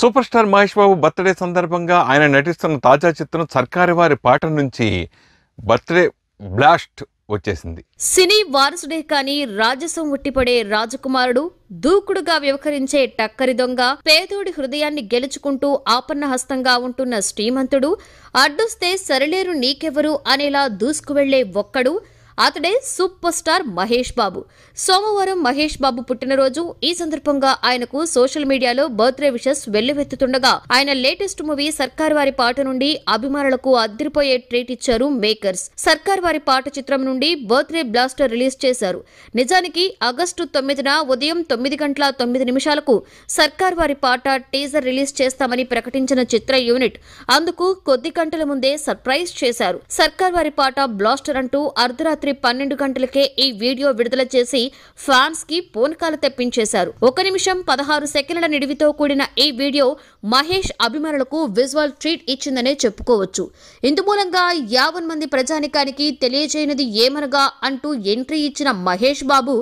super star Mahesh Babu birthday సందర్భంగా ఆయన నటిస్తున్న తాజా చిత్రం సర్కారు వారి పాట నుంచి బర్త్డే బ్లాస్ట్ వచ్చేసింది సినీ వారసుడే కాని రాజసం ఉట్టిపడే రాజకుమారుడు దూకుడుగా వ్యవహరించే టక్కరి దొంగ పేదోడి హృదయాన్ని గెలుచుకుంటూ ఆపన్నహస్తంగా ఉంటున్న శ్రీమంతుడు అడ్డొస్తే సరిలేరు నీకెవరు అనేలా దూసుకువెళ్లే ఒక్కడు అతడే సూపర్ స్టార్ మహేష్ బాబు సోమవారం మహేష్ బాబు పుట్టినరోజు ఈ సందర్భంగా ఆయనకు సోషల్ మీడియాలో బర్త్డే విషెస్ వెల్లువెత్తుతుండగా ఆయన లేటెస్ట్ మూవీ సర్కార్ వారి పాట నుండి అభిమానులకు అద్దరిపోయే ట్రీట్ ఇచ్చారు మేకర్స్ సర్కార్ వారి పాట చిత్రం నుండి బర్త్డే బ్లాస్టర్ రిలీజ్ చేశారు నిజానికి ఆగస్టు తొమ్మిదిన ఉదయం తొమ్మిది గంటల తొమ్మిది నిమిషాలకు సర్కార్ వారి పాట టీజర్ రిలీజ్ చేస్తామని ప్రకటించిన చిత్ర యూనిట్ అందుకు కొద్ది గంటల ముందే సర్ప్రైజ్ చేశారు సర్కార్ వారి పాట బ్లాస్టర్ అంటూ అర్ధరాత్రి రాత్రి పన్నెండు గంటలకే ఈ వీడియో విడుదల చేసి ఫ్యాన్స్ కి పూనకాలు తెప్పించేశారు ఒక నిమిషం పదహారు సెకండ్ల నిడివితో కూడిన ఈ వీడియో మహేష్ అభిమానులకు విజువల్ ట్రీట్ ఇచ్చిందనే చెప్పుకోవచ్చు ఇందుమూలంగా యావన్ మంది ప్రజానికానికి తెలియజేయనిది ఏమనగా అంటూ ఎంట్రీ ఇచ్చిన మహేష్ బాబు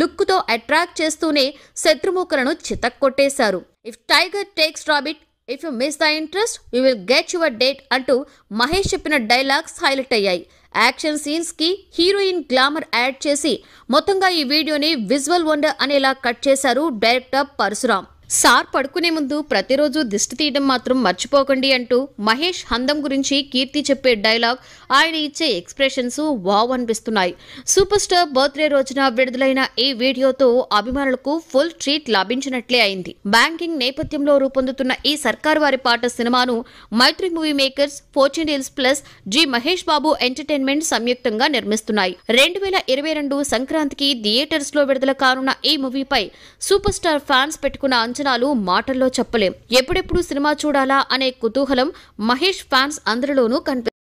లుక్తో అట్రాక్ట్ చేస్తూనే శత్రుమూకలను చితక్కొట్టేశారు if tiger takes rabbit if you miss the interest you will get your date అంటూ మహేష్ చెప్పిన డైలాగ్స్ హైలైట్ అయ్యాయి యాక్షన్ సీన్స్ కి హీరోయిన్ గ్లామర్ యాడ్ చేసి మొత్తంగా ఈ వీడియోని విజువల్ వండర్ అనేలా కట్ చేశారు డైరెక్టర్ పరశురామ్ సార్ పడుకునే ముందు ప్రతిరోజు దిష్టి తీయడం మాత్రం మర్చిపోకండి అంటూ మహేష్ హందం గురించి కీర్తి చెప్పే డైలాగ్ ఆయన ఇచ్చే ఎక్స్ప్రెషన్స్ వావ్ అనిపిస్తున్నాయి సూపర్ స్టార్ బర్త్డే రోజున విడుదలైన ఈ వీడియోతో అభిమానులకు ఫుల్ ట్రీట్ లభించినట్లే అయింది బ్యాంకింగ్ నేపథ్యంలో రూపొందుతున్న ఈ సర్కారు వారి పాట సినిమాను Mythri movie makers Fortune Hills plus G Mahesh Babu entertainment సంయుక్తంగా నిర్మిస్తున్నాయి రెండు వేల ఇరవై రెండు సంక్రాంతికి థియేటర్స్ లో విడుదల కానున్న ఈ మూవీపై సూపర్ స్టార్ ఫ్యాన్స్ పెట్టుకున్న అంచనాలు మాటల్లో చెప్పలేం ఎప్పుడెప్పుడు సినిమా చూడాలా అనే కుతూహలం మహేష్ ఫ్యాన్స్ అందరిలోనూ కనిపి